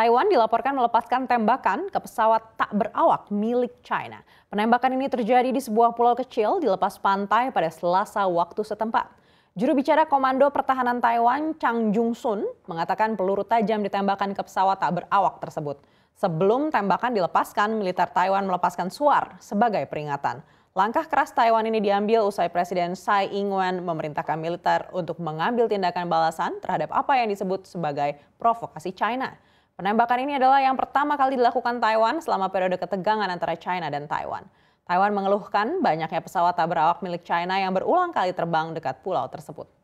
Taiwan dilaporkan melepaskan tembakan ke pesawat tak berawak milik China. Penembakan ini terjadi di sebuah pulau kecil di lepas pantai pada Selasa waktu setempat. Juru bicara Komando Pertahanan Taiwan Chang Jung Sun mengatakan peluru tajam ditembakkan ke pesawat tak berawak tersebut. Sebelum tembakan dilepaskan, militer Taiwan melepaskan suar sebagai peringatan. Langkah keras Taiwan ini diambil usai Presiden Tsai Ing-wen memerintahkan militer untuk mengambil tindakan balasan terhadap apa yang disebut sebagai provokasi China. Penembakan ini adalah yang pertama kali dilakukan Taiwan selama periode ketegangan antara China dan Taiwan. Taiwan mengeluhkan banyaknya pesawat tak berawak milik China yang berulang kali terbang dekat pulau tersebut.